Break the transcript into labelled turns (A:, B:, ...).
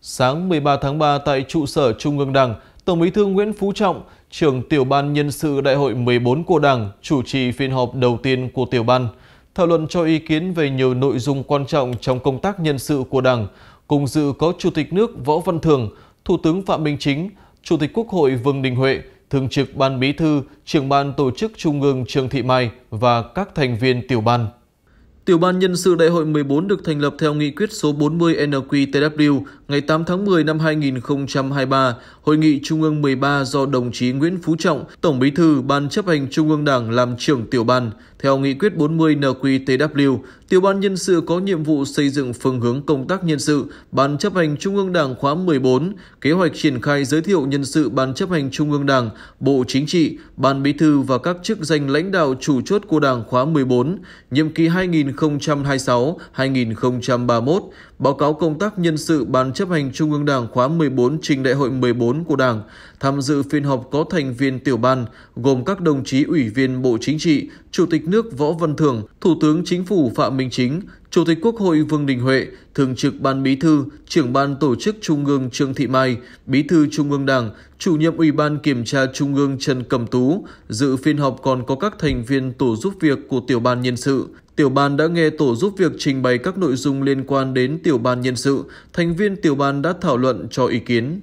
A: Sáng 13 tháng 3 tại trụ sở Trung ương Đảng, Tổng bí thư Nguyễn Phú Trọng, trưởng tiểu ban nhân sự đại hội 14 của Đảng, chủ trì phiên họp đầu tiên của tiểu ban, thảo luận cho ý kiến về nhiều nội dung quan trọng trong công tác nhân sự của Đảng. Cùng dự có Chủ tịch nước Võ Văn Thường, Thủ tướng Phạm Minh Chính, Chủ tịch Quốc hội Vương Đình Huệ, Thường trực Ban Bí thư, trưởng ban tổ chức Trung ương Trương Thị Mai và các thành viên tiểu ban. Tiểu ban nhân sự đại hội 14 được thành lập theo nghị quyết số 40 NQTW ngày 8 tháng 10 năm 2023, Hội nghị Trung ương 13 do đồng chí Nguyễn Phú Trọng, Tổng bí thư Ban chấp hành Trung ương Đảng làm trưởng tiểu ban, theo nghị quyết 40 NQTW, Tiểu ban Nhân sự có nhiệm vụ xây dựng phương hướng công tác nhân sự Ban chấp hành Trung ương Đảng khóa 14, kế hoạch triển khai giới thiệu nhân sự Ban chấp hành Trung ương Đảng, Bộ Chính trị, Ban Bí thư và các chức danh lãnh đạo chủ chốt của Đảng khóa 14, nhiệm kỳ 2026-2031, báo cáo công tác nhân sự Ban chấp hành Trung ương Đảng khóa 14 trình đại hội 14 của Đảng. Tham dự phiên họp có thành viên tiểu ban gồm các đồng chí ủy viên Bộ Chính trị, Chủ tịch nước Võ Văn Thưởng, Thủ tướng Chính phủ Phạm Minh Chính, Chủ tịch Quốc hội Vương Đình Huệ, Thường trực Ban Bí thư, Trưởng ban Tổ chức Trung ương Trương Thị Mai, Bí thư Trung ương Đảng, Chủ nhiệm Ủy ban Kiểm tra Trung ương Trần Cẩm Tú. Dự phiên họp còn có các thành viên tổ giúp việc của Tiểu ban Nhân sự. Tiểu ban đã nghe tổ giúp việc trình bày các nội dung liên quan đến Tiểu ban Nhân sự. Thành viên Tiểu ban đã thảo luận cho ý kiến.